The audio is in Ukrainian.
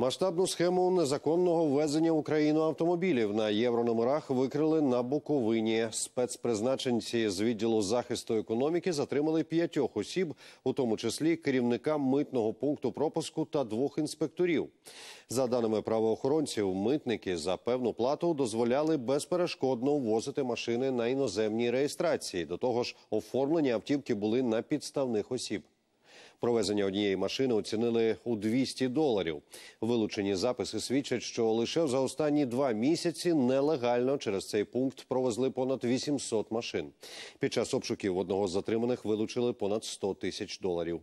Масштабну схему незаконного ввезення в Україну автомобілів на єврономерах викрили на Буковині. Спецпризначенці з відділу захисту економіки затримали п'ятьох осіб, у тому числі керівника митного пункту пропуску та двох інспекторів. За даними правоохоронців, митники за певну плату дозволяли безперешкодно ввозити машини на іноземній реєстрації. До того ж, оформлені автівки були на підставних осіб. Провезення однієї машини оцінили у 200 доларів. Вилучені записи свідчать, що лише за останні два місяці нелегально через цей пункт провезли понад 800 машин. Під час обшуків одного з затриманих вилучили понад 100 тисяч доларів.